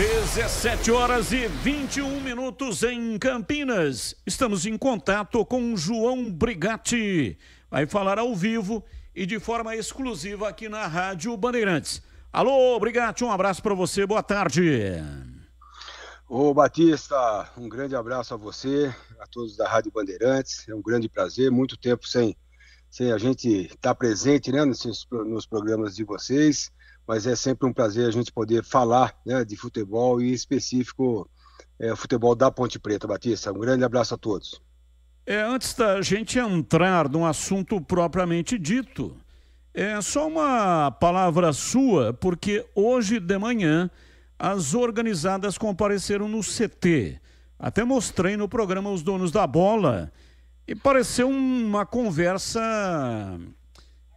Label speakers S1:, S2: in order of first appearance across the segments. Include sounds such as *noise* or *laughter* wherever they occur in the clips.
S1: 17 horas e 21 minutos em Campinas. Estamos em contato com João Brigatti. Vai falar ao vivo e de forma exclusiva aqui na Rádio Bandeirantes. Alô, Brigatti, um abraço para você. Boa tarde.
S2: Ô Batista, um grande abraço a você, a todos da Rádio Bandeirantes. É um grande prazer, muito tempo sem, sem a gente estar tá presente né, nos, nos programas de vocês mas é sempre um prazer a gente poder falar né, de futebol e em específico é, futebol da Ponte Preta, Batista. Um grande abraço a todos.
S1: É, antes da gente entrar num assunto propriamente dito, é só uma palavra sua, porque hoje de manhã as organizadas compareceram no CT. Até mostrei no programa Os Donos da Bola e pareceu uma conversa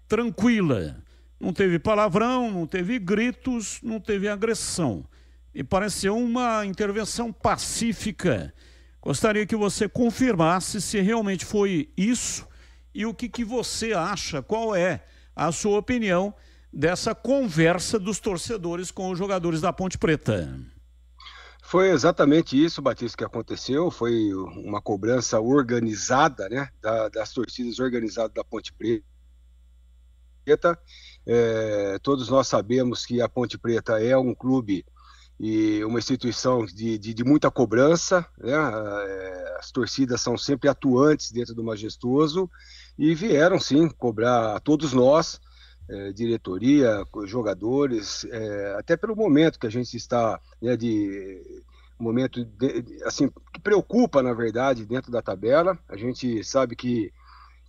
S1: tranquila. Não teve palavrão, não teve gritos, não teve agressão. E pareceu uma intervenção pacífica. Gostaria que você confirmasse se realmente foi isso e o que, que você acha, qual é a sua opinião dessa conversa dos torcedores com os jogadores da Ponte Preta.
S2: Foi exatamente isso, Batista, que aconteceu. Foi uma cobrança organizada, né, da, das torcidas organizadas da Ponte Preta. É, todos nós sabemos que a Ponte Preta é um clube e uma instituição de, de, de muita cobrança, né? É, as torcidas são sempre atuantes dentro do Majestoso e vieram sim cobrar a todos nós, é, diretoria, jogadores, é, até pelo momento que a gente está né, de momento de, assim que preocupa na verdade dentro da tabela. A gente sabe que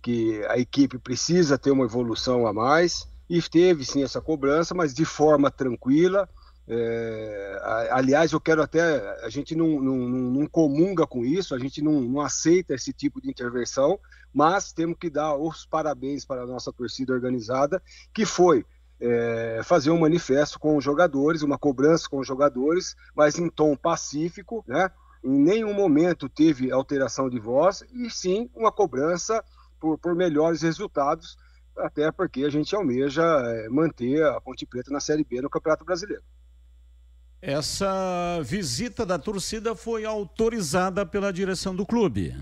S2: que a equipe precisa ter uma evolução a mais. E teve sim essa cobrança, mas de forma tranquila. É, aliás, eu quero até. A gente não, não, não comunga com isso, a gente não, não, aceita esse tipo de intervenção, mas temos que dar os parabéns para a nossa torcida organizada, que foi é, fazer um manifesto com os jogadores, uma cobrança com os jogadores, mas em tom pacífico, né? Em nenhum momento teve alteração de voz, e sim uma cobrança por, por melhores resultados até porque a gente almeja é, manter a Ponte Preta na Série B no Campeonato Brasileiro.
S1: Essa visita da torcida foi autorizada pela direção do clube.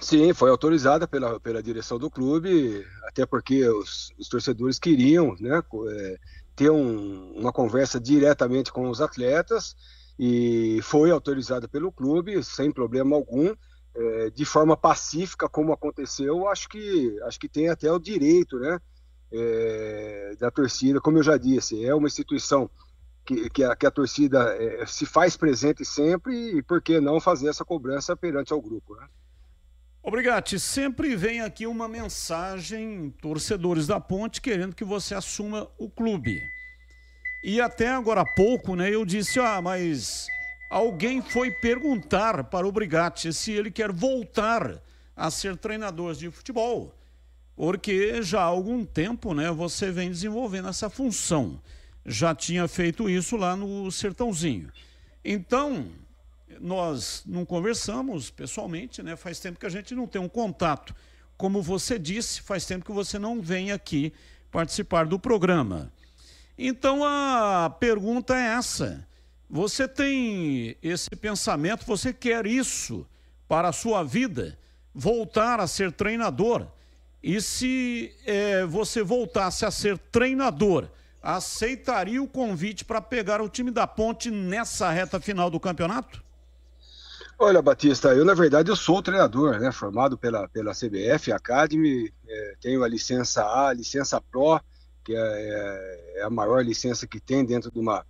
S2: Sim, foi autorizada pela, pela direção do clube, até porque os, os torcedores queriam né, é, ter um, uma conversa diretamente com os atletas e foi autorizada pelo clube, sem problema algum é, de forma pacífica, como aconteceu, acho que, acho que tem até o direito né, é, da torcida, como eu já disse, é uma instituição que, que, a, que a torcida é, se faz presente sempre e por que não fazer essa cobrança perante ao grupo. Né?
S1: Obrigado. Sempre vem aqui uma mensagem, torcedores da Ponte, querendo que você assuma o clube. E até agora há pouco, né, eu disse, ah, mas alguém foi perguntar para o Brigatti se ele quer voltar a ser treinador de futebol, porque já há algum tempo, né, você vem desenvolvendo essa função. Já tinha feito isso lá no Sertãozinho. Então, nós não conversamos pessoalmente, né? Faz tempo que a gente não tem um contato. Como você disse, faz tempo que você não vem aqui participar do programa. Então a pergunta é essa: você tem esse pensamento, você quer isso para a sua vida, voltar a ser treinador. E se é, você voltasse a ser treinador, aceitaria o convite para pegar o time da Ponte nessa reta final do campeonato?
S2: Olha, Batista, eu na verdade eu sou treinador, né? Formado pela, pela CBF Academy, é, tenho a licença A, a licença Pro, que é, é, é a maior licença que tem dentro de uma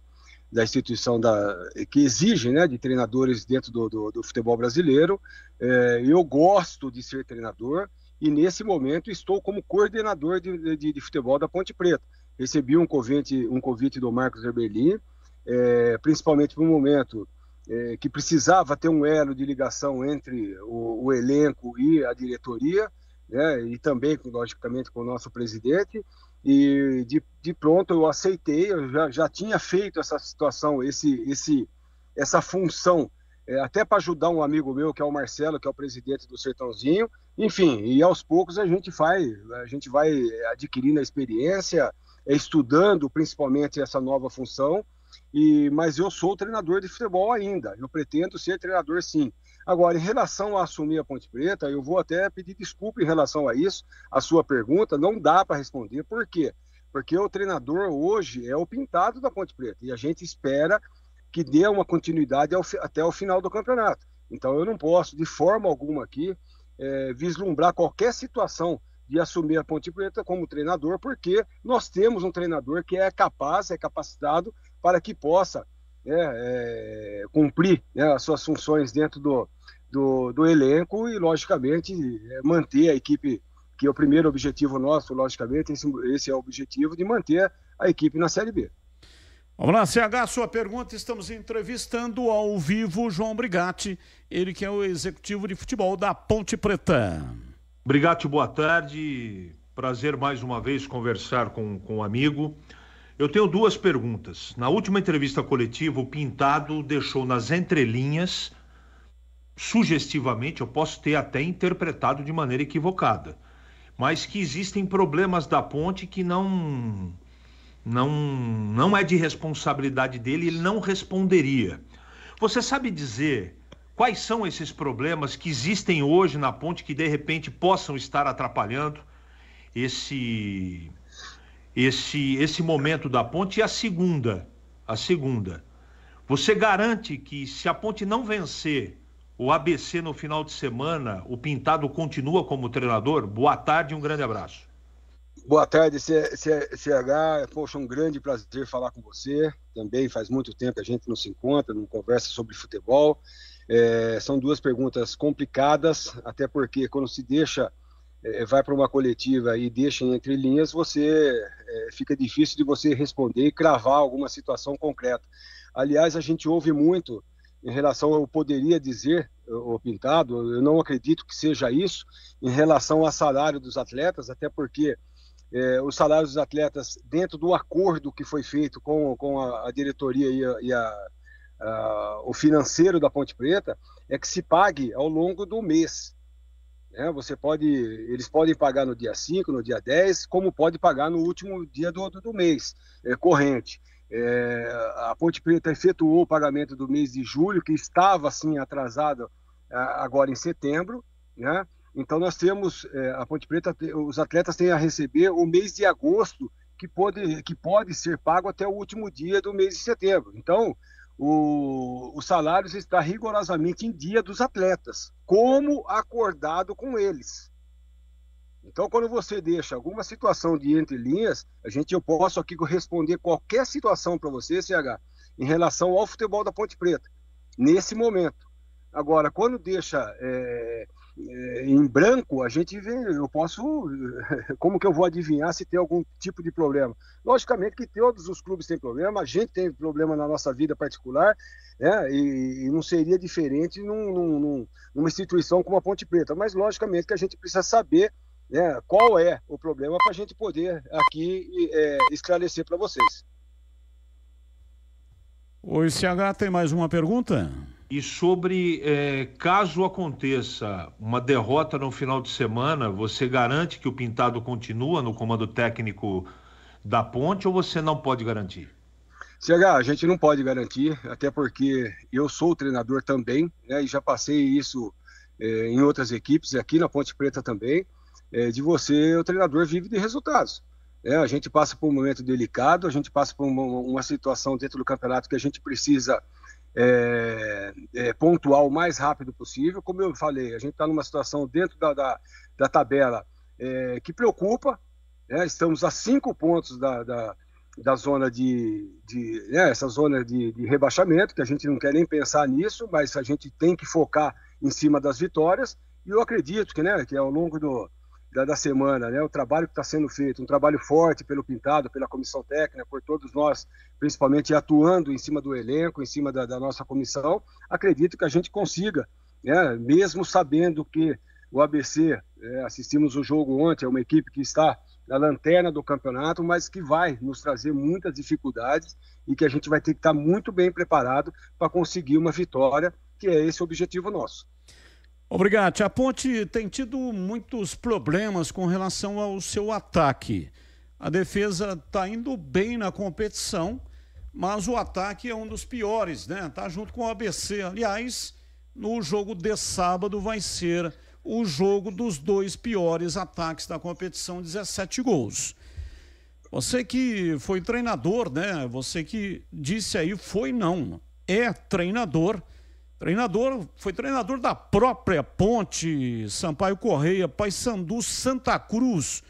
S2: da instituição da, que exige né, de treinadores dentro do, do, do futebol brasileiro. É, eu gosto de ser treinador e, nesse momento, estou como coordenador de, de, de futebol da Ponte Preta. Recebi um convite, um convite do Marcos Herbelin, é, principalmente para um momento é, que precisava ter um elo de ligação entre o, o elenco e a diretoria, né, e também, logicamente, com o nosso presidente. E de, de pronto eu aceitei, eu já, já tinha feito essa situação, esse, esse, essa função, é, até para ajudar um amigo meu, que é o Marcelo, que é o presidente do Sertãozinho. Enfim, e aos poucos a gente vai, a gente vai adquirindo a experiência, é, estudando principalmente essa nova função. E, mas eu sou treinador de futebol ainda, eu pretendo ser treinador sim. Agora, em relação a assumir a Ponte Preta, eu vou até pedir desculpa em relação a isso, a sua pergunta, não dá para responder. Por quê? Porque o treinador hoje é o pintado da Ponte Preta e a gente espera que dê uma continuidade ao, até o final do campeonato. Então, eu não posso, de forma alguma aqui, é, vislumbrar qualquer situação de assumir a Ponte Preta como treinador, porque nós temos um treinador que é capaz, é capacitado para que possa né, é, cumprir né, as suas funções dentro do, do, do elenco e, logicamente, é, manter a equipe, que é o primeiro objetivo nosso, logicamente, esse, esse é o objetivo de manter a equipe na Série B. Vamos lá, CH, sua pergunta. Estamos
S1: entrevistando ao vivo João Brigatti, ele que é o executivo de futebol da Ponte Preta.
S3: Brigatti, boa tarde. Prazer mais uma vez conversar com, com um amigo. Eu tenho duas perguntas. Na última entrevista coletiva, o Pintado deixou nas entrelinhas, sugestivamente, eu posso ter até interpretado de maneira equivocada, mas que existem problemas da ponte que não não não é de responsabilidade dele, ele não responderia. Você sabe dizer quais são esses problemas que existem hoje na ponte que de repente possam estar atrapalhando esse esse, esse momento da ponte. E a segunda, a segunda, você garante que se a ponte não vencer o ABC no final de semana, o Pintado continua como treinador? Boa tarde um grande abraço.
S2: Boa tarde, CH. Poxa, um grande prazer falar com você. Também faz muito tempo que a gente não se encontra, não conversa sobre futebol. É, são duas perguntas complicadas, até porque quando se deixa é, é, vai para uma coletiva e deixa em entre linhas, você é, fica difícil de você responder e cravar alguma situação concreta. Aliás, a gente ouve muito em relação ao poderia dizer o pintado, eu não acredito que seja isso em relação ao salário dos atletas, até porque é, os salários dos atletas dentro do acordo que foi feito com, com a, a diretoria e, a, e a, a, o financeiro da Ponte Preta é que se pague ao longo do mês. Né? Você pode, eles podem pagar no dia 5, no dia 10, como pode pagar no último dia do, do, do mês é, corrente. É, a Ponte Preta efetuou o pagamento do mês de julho, que estava assim atrasado agora em setembro, né? Então nós temos é, a Ponte Preta, os atletas têm a receber o mês de agosto que pode que pode ser pago até o último dia do mês de setembro. Então o, os salários está rigorosamente em dia dos atletas, como acordado com eles. Então, quando você deixa alguma situação de entre linhas, a gente eu posso aqui responder qualquer situação para você, CH, em relação ao futebol da Ponte Preta nesse momento. Agora, quando deixa é, é, em branco, a gente vê, eu posso, *laughs* como que eu vou adivinhar se tem algum tipo de problema? Logicamente que todos os clubes têm problema, a gente tem problema na nossa vida particular, né? E, e não seria diferente num, num, numa instituição como a Ponte Preta, mas logicamente que a gente precisa saber né, qual é o problema para a gente poder aqui é, esclarecer para vocês.
S1: O CH tem mais uma pergunta?
S3: E sobre é, caso aconteça uma derrota no final de semana, você garante que o Pintado continua no comando técnico da Ponte ou você não pode garantir?
S2: CH, a gente não pode garantir, até porque eu sou treinador também, né, e já passei isso é, em outras equipes, aqui na Ponte Preta também, é, de você, o treinador vive de resultados. É, a gente passa por um momento delicado, a gente passa por uma, uma situação dentro do campeonato que a gente precisa é, é, pontual o mais rápido possível. Como eu falei, a gente está numa situação dentro da, da, da tabela é, que preocupa. Né? Estamos a cinco pontos da, da, da zona de, de né? essa zona de, de rebaixamento, que a gente não quer nem pensar nisso, mas a gente tem que focar em cima das vitórias. E eu acredito que, né, que ao longo do, da, da semana, né? O trabalho que está sendo feito, um trabalho forte pelo Pintado, pela comissão técnica, por todos nós, principalmente atuando em cima do elenco, em cima da, da nossa comissão, acredito que a gente consiga, né? Mesmo sabendo que o ABC, é, assistimos o jogo ontem, é uma equipe que está na lanterna do campeonato, mas que vai nos trazer muitas dificuldades e que a gente vai ter que estar tá muito bem preparado para conseguir uma vitória, que é esse o objetivo nosso.
S1: Obrigado. A Ponte tem tido muitos problemas com relação ao seu ataque. A defesa está indo bem na competição, mas o ataque é um dos piores, né? Tá junto com o ABC. Aliás, no jogo de sábado vai ser o jogo dos dois piores ataques da competição, 17 gols. Você que foi treinador, né? Você que disse aí foi não, é treinador Treinador, foi treinador da própria Ponte, Sampaio Correia, Paysandu, Santa Cruz,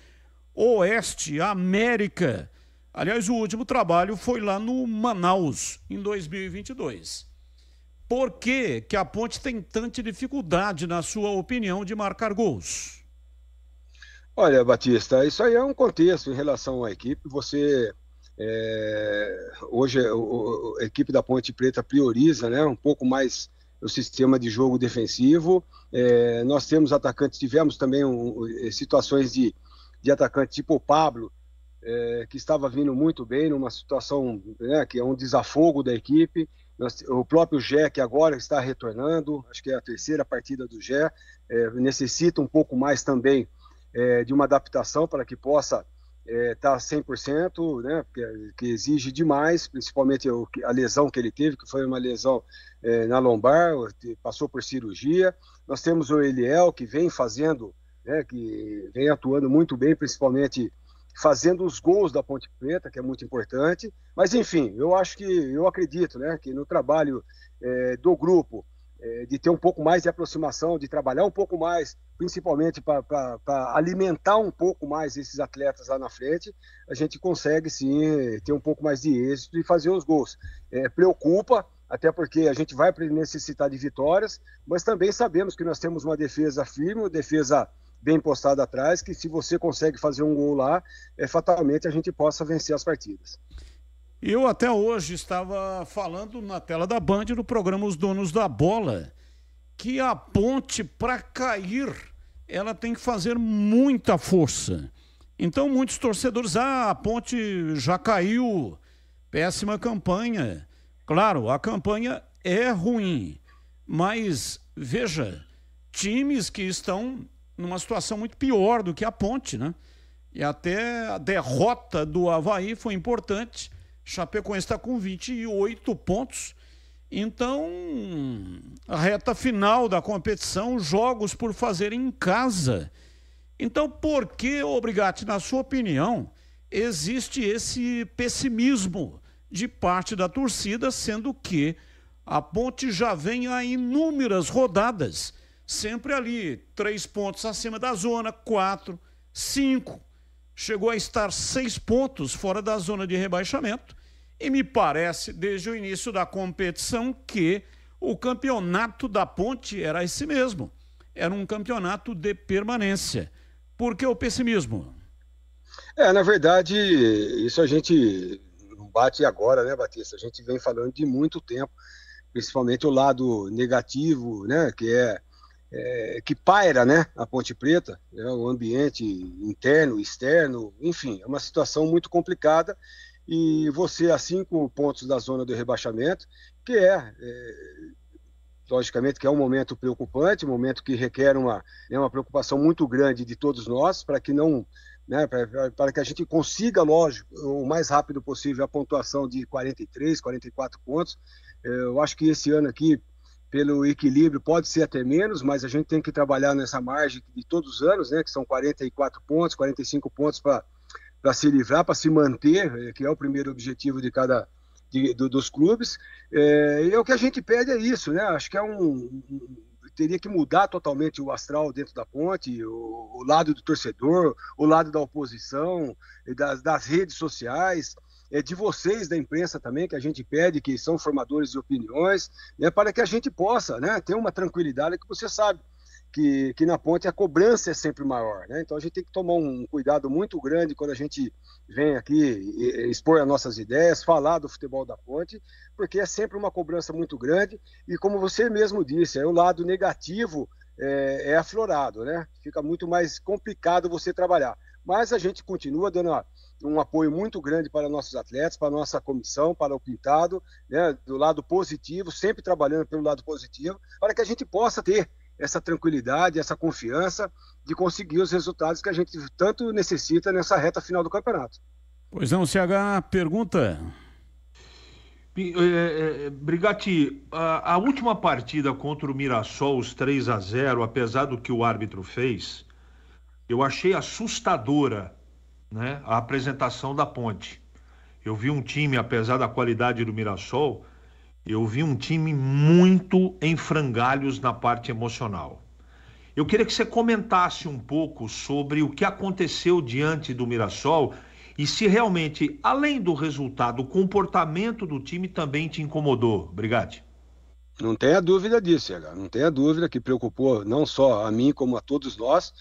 S1: Oeste, América. Aliás, o último trabalho foi lá no Manaus, em 2022. Por que, que a Ponte tem tanta dificuldade, na sua opinião, de
S2: marcar gols? Olha, Batista, isso aí é um contexto em relação à equipe. Você é, hoje a equipe da Ponte Preta prioriza né, um pouco mais o sistema de jogo defensivo. É, nós temos atacantes, tivemos também um, eh, situações de, de atacante tipo o Pablo, é, que estava vindo muito bem numa situação né, que é um desafogo da equipe. Nós, o próprio Jé, que agora está retornando, acho que é a terceira partida do Jé, é, necessita um pouco mais também é, de uma adaptação para que possa está é, 100%, tá né, que, que, exige demais, principalmente o, a lesão que ele teve, que foi uma lesão é, na lombar, passou por cirurgia. Nós temos o Eliel, que vem fazendo, né, que vem atuando muito bem, principalmente fazendo os gols da Ponte Preta, que é muito importante. Mas, enfim, eu acho que, eu acredito né, que no trabalho é, do grupo, é, de ter um pouco mais de aproximação, de trabalhar um pouco mais, principalmente para alimentar um pouco mais esses atletas lá na frente, a gente consegue sim ter um pouco mais de êxito e fazer os gols. É, preocupa, até porque a gente vai necessitar de vitórias, mas também sabemos que nós temos uma defesa firme, uma defesa bem postada atrás, que se você consegue fazer um gol lá, é, fatalmente a gente possa vencer as partidas.
S1: Eu até hoje estava falando na tela da Band no programa Os Donos da Bola que a ponte para cair ela tem que fazer muita força. Então muitos torcedores, ah, a ponte já caiu, péssima campanha. Claro, a campanha é ruim, mas veja, times que estão numa situação muito pior do que a ponte, né? E até a derrota do Havaí foi importante Chapecoense está com 28 pontos. Então, a reta final da competição, jogos por fazer em casa. Então, por que, Obrigati, na sua opinião, existe esse pessimismo de parte da torcida, sendo que a Ponte já vem a inúmeras rodadas, sempre ali, três pontos acima da zona, quatro, cinco. Chegou a estar seis pontos fora da zona de rebaixamento e me parece, desde o início da competição, que o campeonato da Ponte era esse mesmo. Era um campeonato
S2: de permanência. Por que o pessimismo? É, na verdade, isso a gente bate agora, né, Batista? A gente vem falando de muito tempo, principalmente o lado negativo, né, que é, é que paira, né, a Ponte Preta, né, o ambiente interno, externo, enfim, é uma situação muito complicada e você a assim, cinco pontos da zona do rebaixamento, que é, é logicamente que é um momento preocupante, um momento que requer uma, né, uma preocupação muito grande de todos nós para que não né, para que a gente consiga, lógico, o mais rápido possível a pontuação de 43, 44 pontos. É, eu acho que esse ano aqui, pelo equilíbrio, pode ser até menos, mas a gente tem que trabalhar nessa margem de todos os anos, né, que são 44 pontos, 45 pontos para para se livrar, para se manter, é, que é o primeiro objetivo de cada de, do, dos clubes. É, e é o que a gente pede é isso, né? Acho que é um, um teria que mudar totalmente o astral dentro da ponte, o, o lado do torcedor, o lado da oposição, das, das redes sociais, é, de vocês da imprensa também, que a gente pede, que são formadores de opiniões, né, para que a gente possa né, ter uma tranquilidade que você sabe que, que na ponte a cobrança é sempre maior. Né? Então a gente tem que tomar um cuidado muito grande quando a gente vem aqui expor as nossas ideias, falar do futebol da ponte, porque é sempre uma cobrança muito grande e, como você mesmo disse, é o lado negativo é, é aflorado, né? Fica muito mais complicado você trabalhar. Mas a gente continua dando um apoio muito grande para nossos atletas, para nossa comissão, para o Pintado, né? do lado positivo, sempre trabalhando pelo lado positivo, para que a gente possa ter essa tranquilidade, essa confiança de conseguir os resultados que a gente tanto necessita nessa reta final do campeonato.
S1: Pois não, CH, pergunta.
S3: É, é, é, Brigatti, a, a, última partida contra o Mirassol, os 3 a 0 apesar do que o árbitro fez, eu achei assustadora né, a apresentação da ponte. Eu vi um time, apesar da qualidade do Mirassol, eu vi um time muito em frangalhos na parte emocional. Eu queria que você comentasse um pouco sobre o que aconteceu diante do Mirassol e se realmente, além do resultado, o comportamento do time também te incomodou. Obrigado.
S2: Não tenha dúvida disso, Helga. Não tenha dúvida que preocupou não só a mim, como a todos nós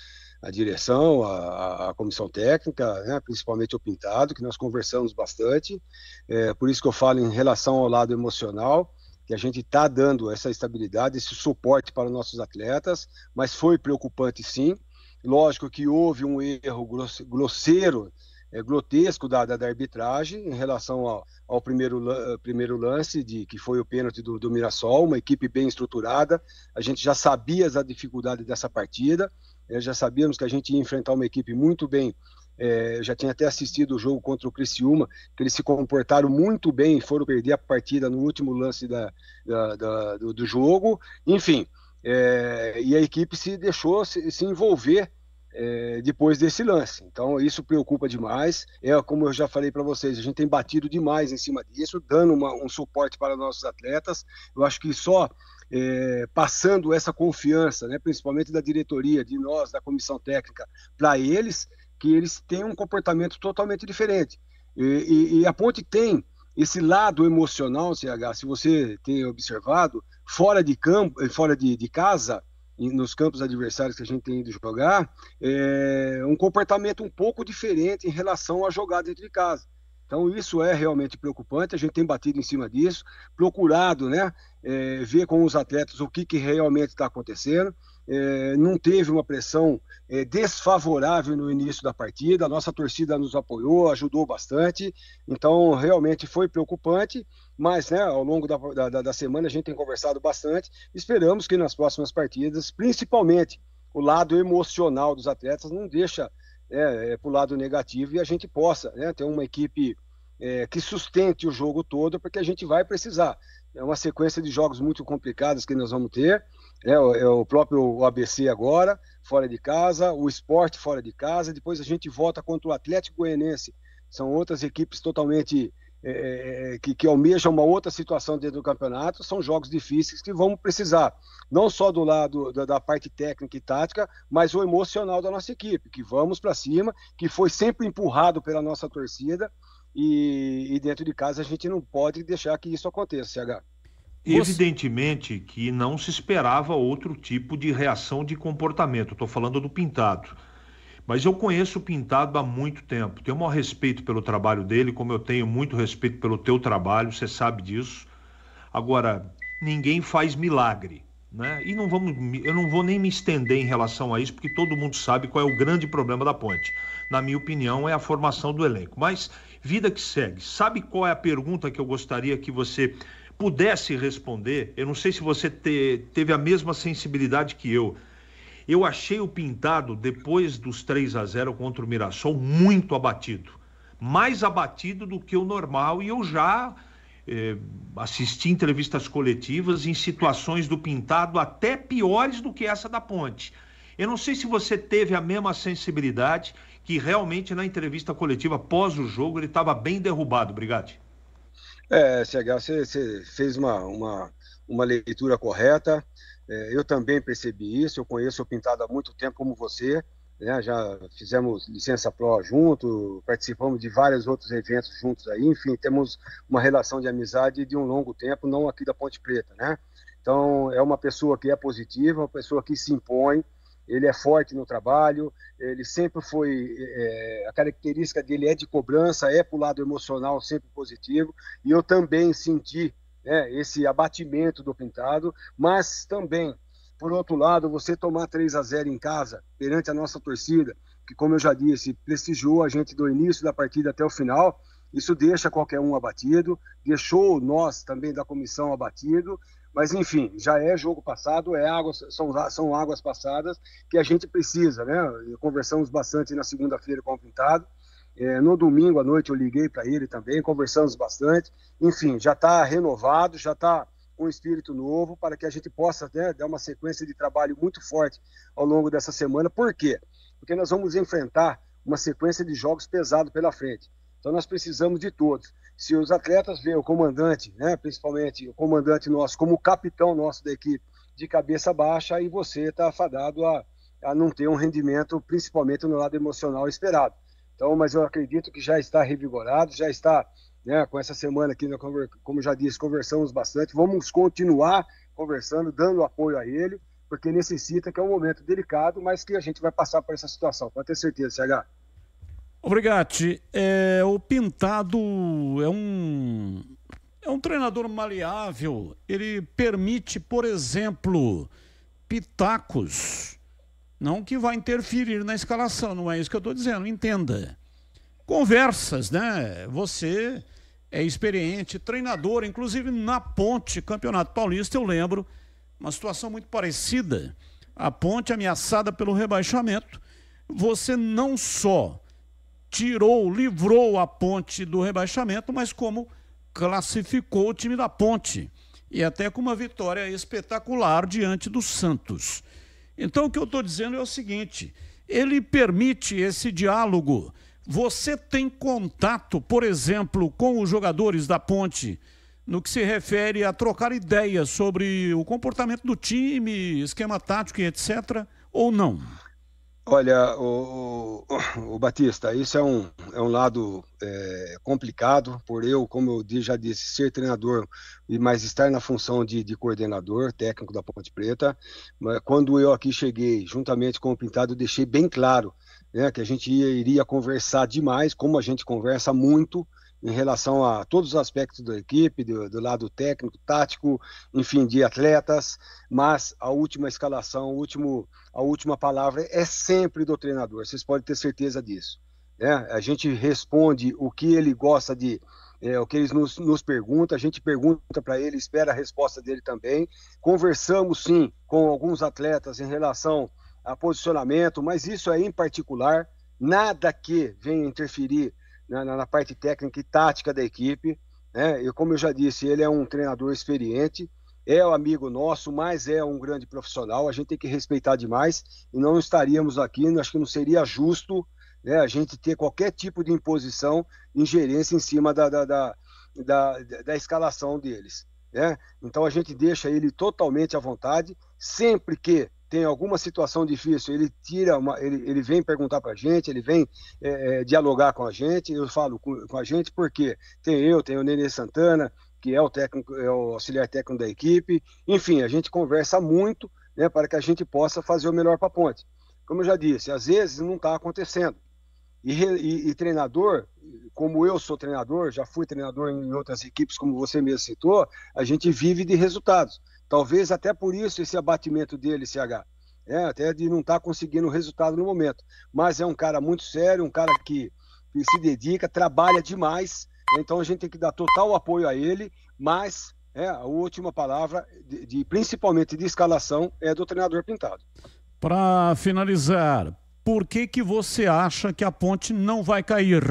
S2: a direção, a, a comissão técnica, né, principalmente o Pintado, que nós conversamos bastante. É, por isso que eu falo em relação ao lado emocional, que a gente está dando essa estabilidade, esse suporte para os nossos atletas, mas foi preocupante sim. Lógico que houve um erro grosseiro, é, grotesco da, da, da, arbitragem em relação ao, ao primeiro, eh, primeiro lance, de que foi o pênalti do, do Mirassol, uma equipe bem estruturada. A gente já sabia a dificuldade dessa partida né, já sabíamos que a gente ia enfrentar uma equipe muito bem é, já tinha até assistido o jogo contra o Criciúma, que eles se comportaram muito bem, e foram perder a partida no último lance da, da, da do, do, jogo, enfim, é, e a equipe se deixou se, se envolver é, depois desse lance. Então isso preocupa demais. É como eu já falei para vocês, a gente tem batido demais em cima disso, dando uma, um suporte para nossos atletas. Eu acho que só é, passando essa confiança, né, principalmente da diretoria, de nós, da comissão técnica, para eles, que eles têm um comportamento totalmente diferente. E, e, e a ponte tem esse lado emocional, CH, se você tem observado, fora de campo, eh, fora de, de casa, nos campos adversários que a gente tem ido jogar, é um comportamento um pouco diferente em relação à jogada dentro de casa. Então, isso é realmente preocupante, a gente tem batido em cima disso, procurado né, é, ver com os atletas o que, que realmente está acontecendo. É, não teve uma pressão é, desfavorável no início da partida, a nossa torcida nos apoiou, ajudou bastante, então realmente foi preocupante, mas né, ao longo da, da, da semana a gente tem conversado bastante, esperamos que nas próximas partidas, principalmente o lado emocional dos atletas, não deixa né, é, para o lado negativo e a gente possa né, ter uma equipe é, que sustente o jogo todo, porque a gente vai precisar. É uma sequência de jogos muito complicados que nós vamos ter. é o, é o próprio ABC agora, fora de casa, o esporte fora de casa, depois a gente volta contra o Atlético Goianense. São outras equipes totalmente é, é, que, que almejam uma outra situação dentro do campeonato, são jogos difíceis que vamos precisar, não só do lado da, da parte técnica e tática, mas o emocional da nossa equipe, que vamos para cima, que foi sempre empurrado pela nossa torcida, e, e, dentro de casa a gente não pode deixar que isso aconteça, CH.
S3: Evidentemente que não se esperava outro tipo de reação de comportamento. Estou falando do Pintado. Mas eu conheço o Pintado há muito tempo. Tenho o maior respeito pelo trabalho dele, como eu tenho muito respeito pelo teu trabalho, você sabe disso. Agora, ninguém faz milagre. Né? E não vamos, eu não vou nem me estender em relação a isso, porque todo mundo sabe qual é o grande problema da ponte. Na minha opinião, é a formação do elenco. Mas, vida que segue, sabe qual é a pergunta que eu gostaria que você pudesse responder? Eu não sei se você te, teve a mesma sensibilidade que eu, eu achei o Pintado, depois dos 3 a 0 contra o Mirassol, muito abatido. Mais abatido do que o normal, e eu já eh, assisti entrevistas coletivas em situações do Pintado até piores do que essa da Ponte. Eu não sei se você teve a mesma sensibilidade que realmente na entrevista coletiva após o jogo ele estava bem derrubado, Obrigado.
S2: É, CH, você, você fez uma, uma, uma leitura correta. É, eu também percebi isso, eu conheço o Pintado há muito tempo, como você, né? já fizemos licença pró junto, participamos de vários outros eventos juntos aí, enfim, temos uma relação de amizade de um longo tempo, não aqui da Ponte Preta, né? Então, é uma pessoa que é positiva, uma pessoa que se impõe, ele é forte no trabalho, ele sempre foi, é, a característica dele é de cobrança, é para o lado emocional sempre positivo, e eu também senti né, esse abatimento do Pintado, mas também, por outro lado, você tomar 3 a 0 em casa, perante a nossa torcida, que, como eu já disse, prestigiou a gente do início da partida até o final, isso deixa qualquer um abatido, deixou nós também da comissão abatido, mas enfim, já é jogo passado, é águas, são, são águas passadas que a gente precisa, né? Conversamos bastante na segunda-feira com o Pintado, é, no domingo à noite eu liguei para ele também, conversamos bastante. Enfim, já está renovado, já está com um espírito novo para que a gente possa né, dar uma sequência de trabalho muito forte ao longo dessa semana. Por quê? Porque nós vamos enfrentar uma sequência de jogos pesado pela frente. Então nós precisamos de todos. Se os atletas veem o comandante, né, principalmente o comandante nosso, como capitão nosso da equipe, de cabeça baixa, aí você está afadado a, a não ter um rendimento, principalmente no lado emocional esperado. Então, mas eu acredito que já está revigorado, já está né, com essa semana aqui, né, como já disse, conversamos bastante. Vamos continuar conversando, dando apoio a ele, porque necessita, que é um momento delicado, mas que a gente vai passar por essa situação. Pode ter certeza, CH.
S1: Obrigado. É, o Pintado é um,
S2: é um treinador maleável. Ele
S1: permite, por exemplo, pitacos não que vai interferir na escalação, não é isso que eu estou dizendo, entenda. Conversas, né? Você é experiente, treinador, inclusive na Ponte, Campeonato Paulista, eu lembro, uma situação muito parecida. A Ponte ameaçada pelo rebaixamento, você não só tirou, livrou a Ponte do rebaixamento, mas como classificou o time da Ponte. E até com uma vitória espetacular diante do Santos. Então, o que eu estou dizendo é o seguinte: ele permite esse diálogo. Você tem contato, por exemplo, com os jogadores da Ponte, no que se refere a trocar ideias sobre o comportamento do time, esquema tático e etc., ou não?
S2: Olha, o, o, o, Batista, isso é um, é um lado é, complicado, por eu, como eu já disse, ser treinador, mas estar na função de, de coordenador técnico da Ponte Preta. Quando eu aqui cheguei, juntamente com o Pintado, eu deixei bem claro né, que a gente ia, iria conversar demais, como a gente conversa muito, em relação a todos os aspectos da equipe, do, do, lado técnico, tático, enfim, de atletas, mas a última escalação, último, a última palavra é sempre do treinador, vocês podem ter certeza disso. Né? A gente responde o que ele gosta de, é, o que eles nos, nos perguntam, a gente pergunta para ele, espera a resposta dele também. Conversamos sim com alguns atletas em relação a posicionamento, mas isso aí em particular, nada que venha interferir né, na, na parte técnica e tática da equipe. Né? E como eu já disse, ele é um treinador experiente, é o um amigo nosso, mas é um grande profissional. A gente tem que respeitar demais e não estaríamos aqui, acho que não seria justo né, a gente ter qualquer tipo de imposição, ingerência em cima da, da, da, da, da escalação deles. Né? Então a gente deixa ele totalmente à vontade, sempre que tem alguma situação difícil, ele tira uma, ele, ele vem perguntar para a gente, ele vem é, é, dialogar com a gente, eu falo com, com, a gente porque tem eu, tem o Nenê Santana, que é o técnico, é o auxiliar técnico da equipe, enfim, a gente conversa muito né, para que a gente possa fazer o melhor para a ponte. Como eu já disse, às vezes não está acontecendo. E, e, e, treinador, como eu sou treinador, já fui treinador em outras equipes, como você mesmo citou, a gente vive de resultados. Talvez até por isso esse abatimento dele, CH. É, até de não estar tá conseguindo o resultado no momento. Mas é um cara muito sério, um cara que, que se dedica, trabalha demais. Né? Então a gente tem que dar total apoio a ele, mas é, a última palavra, de, de, principalmente de escalação, é do treinador Pintado.
S1: Para finalizar, por que, que você acha que a ponte não vai cair?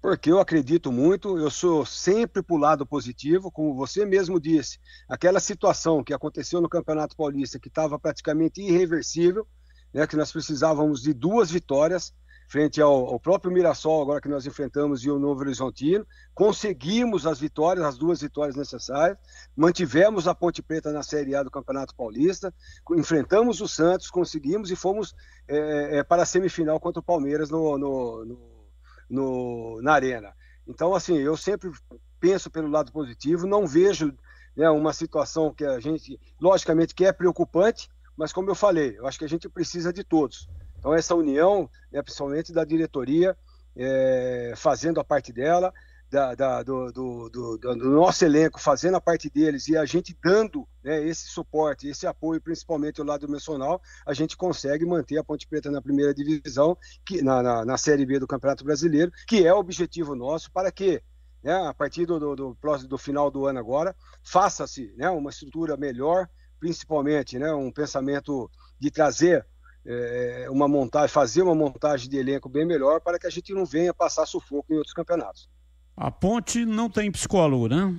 S2: porque eu acredito muito, eu sou sempre para o lado positivo, como você mesmo disse, aquela situação que aconteceu no Campeonato Paulista, que estava praticamente irreversível, né, que nós precisávamos de duas vitórias frente ao, ao, próprio Mirassol, agora que nós enfrentamos, e o Novo Horizontino, conseguimos as vitórias, as duas vitórias necessárias, mantivemos a Ponte Preta na Série A do Campeonato Paulista, enfrentamos o Santos, conseguimos e fomos é, é, para a semifinal contra o Palmeiras no, no, no no, na arena. Então, assim, eu sempre penso pelo lado positivo, não vejo né, uma situação que a gente, logicamente, que é preocupante, mas como eu falei, eu acho que a gente precisa de todos. Então, essa união, né, principalmente da diretoria, é, fazendo a parte dela, da, da, do, do, do, do, nosso elenco fazendo a parte deles e a gente dando né, esse suporte, esse apoio, principalmente o lado emocional, a gente consegue manter a Ponte Preta na primeira divisão, que, na, na, na Série B do Campeonato Brasileiro, que é o objetivo nosso para que né, a partir do, do, do, do, final do ano agora, faça-se né, uma estrutura melhor, principalmente né, um pensamento de trazer eh, uma montagem, fazer uma montagem de elenco bem melhor para que a gente não venha passar sufoco em outros campeonatos. A
S1: ponte não tem psicólogo, né?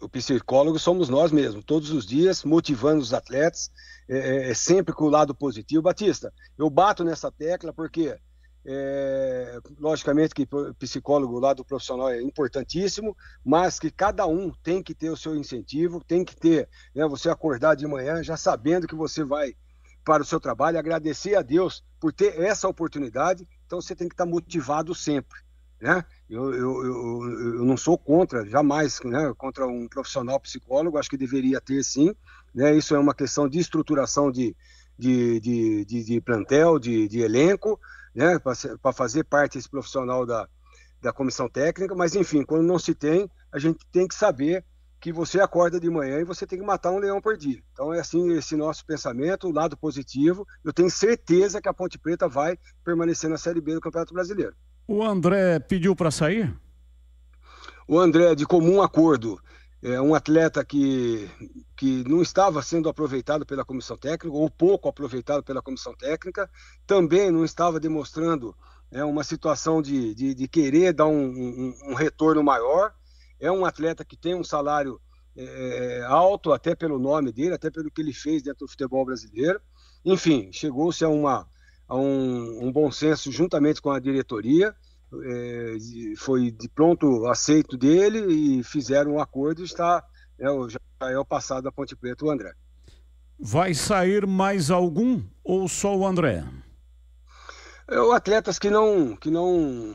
S2: O psicólogo somos nós mesmos, todos os dias, motivando os atletas, é, é, é sempre com o lado positivo. Batista, eu bato nessa tecla porque é, logicamente que psicólogo o lado profissional é importantíssimo, mas que cada um tem que ter o seu incentivo, tem que ter, né, você acordar de manhã já sabendo que você vai para o seu trabalho, agradecer a Deus por ter essa oportunidade, então você tem que estar motivado sempre, né? Eu, eu, eu, eu não sou contra, jamais, né, contra um profissional psicólogo, acho que deveria ter sim. Né, isso é uma questão de estruturação de, de, de, de, de plantel, de, de elenco, né, para fazer parte esse profissional da, da comissão técnica, mas enfim, quando não se tem, a gente tem que saber que você acorda de manhã e você tem que matar um leão por dia. Então é assim esse nosso pensamento, o lado positivo. Eu tenho certeza que a Ponte Preta vai permanecer na Série B do Campeonato Brasileiro. O André pediu para sair? O André, de comum acordo, é um atleta que, que não estava sendo aproveitado pela comissão técnica, ou pouco aproveitado pela comissão técnica, também não estava demonstrando né, uma situação de, de, de querer dar um, um, um, retorno maior. É um atleta que tem um salário é, é, alto, até pelo nome dele, até pelo que ele fez dentro do futebol brasileiro. Enfim, chegou-se a uma um, um bom senso juntamente com a diretoria. É, foi de pronto aceito dele e fizeram um acordo e está é, né, já é o passado da Ponte Preta o André.
S1: Vai sair mais algum ou só o André?
S2: É, atletas que não que não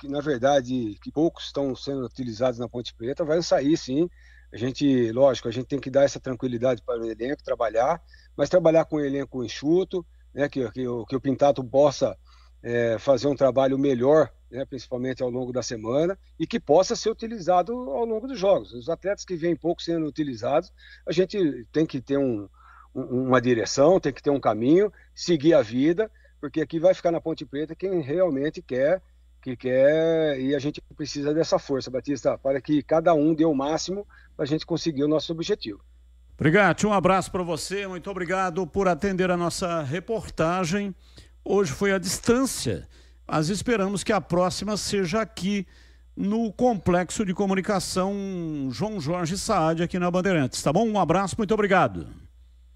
S2: que na verdade que poucos estão sendo utilizados na Ponte Preta vai sair sim. A gente, lógico, a gente tem que dar essa tranquilidade para o elenco trabalhar, mas trabalhar com o elenco enxuto, né, que, que, o, que o Pintato possa é, fazer um trabalho melhor, né, principalmente ao longo da semana, e que possa ser utilizado ao longo dos jogos. Os atletas que vêm pouco sendo utilizados, a gente tem que ter um, uma direção, tem que ter um caminho, seguir a vida, porque aqui vai ficar na Ponte Preta quem realmente quer, que quer, e a gente precisa dessa força, Batista, para que cada um dê o máximo para a gente conseguir o nosso objetivo.
S1: Obrigado, um abraço para você, muito obrigado por atender a nossa reportagem. Hoje foi à distância, mas esperamos que a próxima seja aqui no Complexo de Comunicação João Jorge Saad, aqui na Bandeirantes, tá bom? Um abraço, muito obrigado.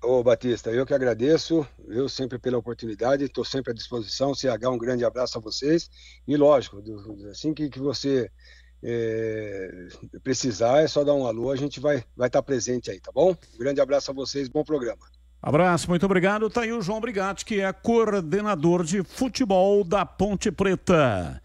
S2: Ô Batista, eu que agradeço, eu sempre pela oportunidade, estou sempre à disposição. CH, um grande abraço a vocês. E lógico, assim que, que você é, precisar, é só dar um alô, a gente vai estar vai tá presente aí, tá bom? Um grande abraço a vocês, bom programa.
S1: Abraço, muito obrigado. Tá aí o João Brigatti, que é coordenador de futebol da Ponte Preta.